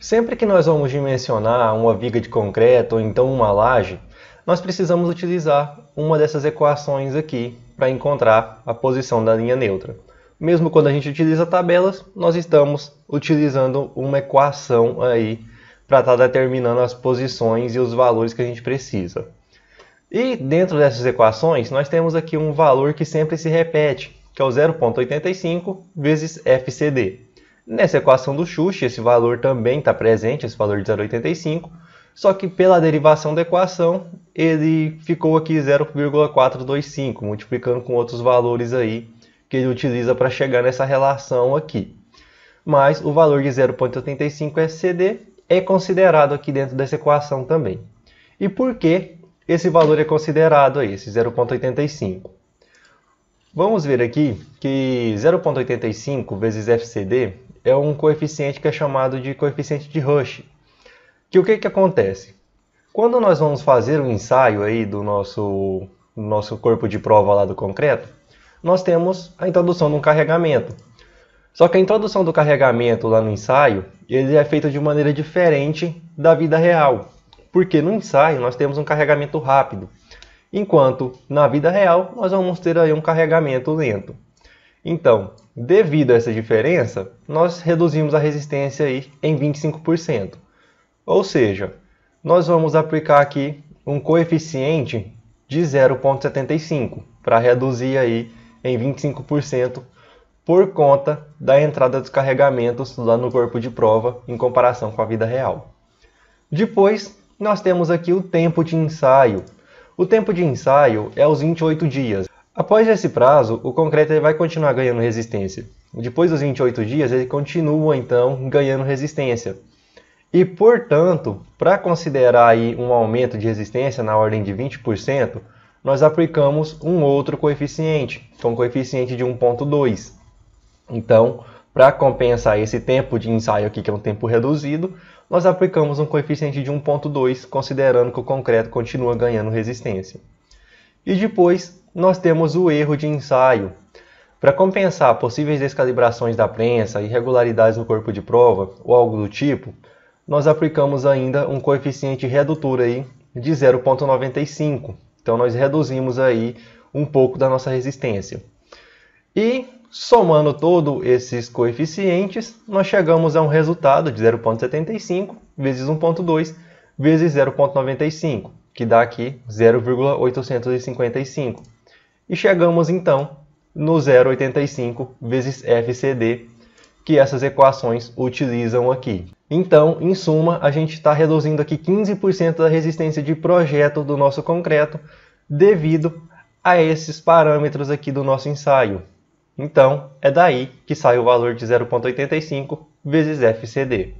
Sempre que nós vamos dimensionar uma viga de concreto ou então uma laje, nós precisamos utilizar uma dessas equações aqui para encontrar a posição da linha neutra. Mesmo quando a gente utiliza tabelas, nós estamos utilizando uma equação aí para estar tá determinando as posições e os valores que a gente precisa. E dentro dessas equações, nós temos aqui um valor que sempre se repete, que é o 0.85 vezes FCD. Nessa equação do Cauchy, esse valor também está presente, esse valor de 0,85, só que pela derivação da equação, ele ficou aqui 0,425, multiplicando com outros valores aí que ele utiliza para chegar nessa relação aqui. Mas o valor de 0,85 SCD é, é considerado aqui dentro dessa equação também. E por que esse valor é considerado aí, esse 0,85? Vamos ver aqui que 0,85 vezes FCD é um coeficiente que é chamado de coeficiente de Rush. Que o que, que acontece? Quando nós vamos fazer o um ensaio aí do nosso, nosso corpo de prova lá do concreto, nós temos a introdução de um carregamento. Só que a introdução do carregamento lá no ensaio, ele é feito de maneira diferente da vida real. Porque no ensaio nós temos um carregamento rápido, enquanto na vida real nós vamos ter aí um carregamento lento. Então, devido a essa diferença, nós reduzimos a resistência aí em 25%. Ou seja, nós vamos aplicar aqui um coeficiente de 0,75 para reduzir aí em 25% por conta da entrada dos carregamentos lá no corpo de prova em comparação com a vida real. Depois, nós temos aqui o tempo de ensaio. O tempo de ensaio é os 28 dias, Após esse prazo, o concreto vai continuar ganhando resistência. Depois dos 28 dias, ele continua então ganhando resistência. E, portanto, para considerar aí um aumento de resistência na ordem de 20%, nós aplicamos um outro coeficiente, com é um coeficiente de 1.2. Então, para compensar esse tempo de ensaio aqui, que é um tempo reduzido, nós aplicamos um coeficiente de 1.2, considerando que o concreto continua ganhando resistência. E depois nós temos o erro de ensaio. Para compensar possíveis descalibrações da prensa, irregularidades no corpo de prova ou algo do tipo, nós aplicamos ainda um coeficiente redutor aí de 0,95. Então nós reduzimos aí um pouco da nossa resistência. E somando todos esses coeficientes, nós chegamos a um resultado de 0,75 vezes 1,2 vezes 0,95 que dá aqui 0,855. E chegamos então no 0,85 vezes FCD, que essas equações utilizam aqui. Então, em suma, a gente está reduzindo aqui 15% da resistência de projeto do nosso concreto devido a esses parâmetros aqui do nosso ensaio. Então, é daí que sai o valor de 0,85 vezes FCD.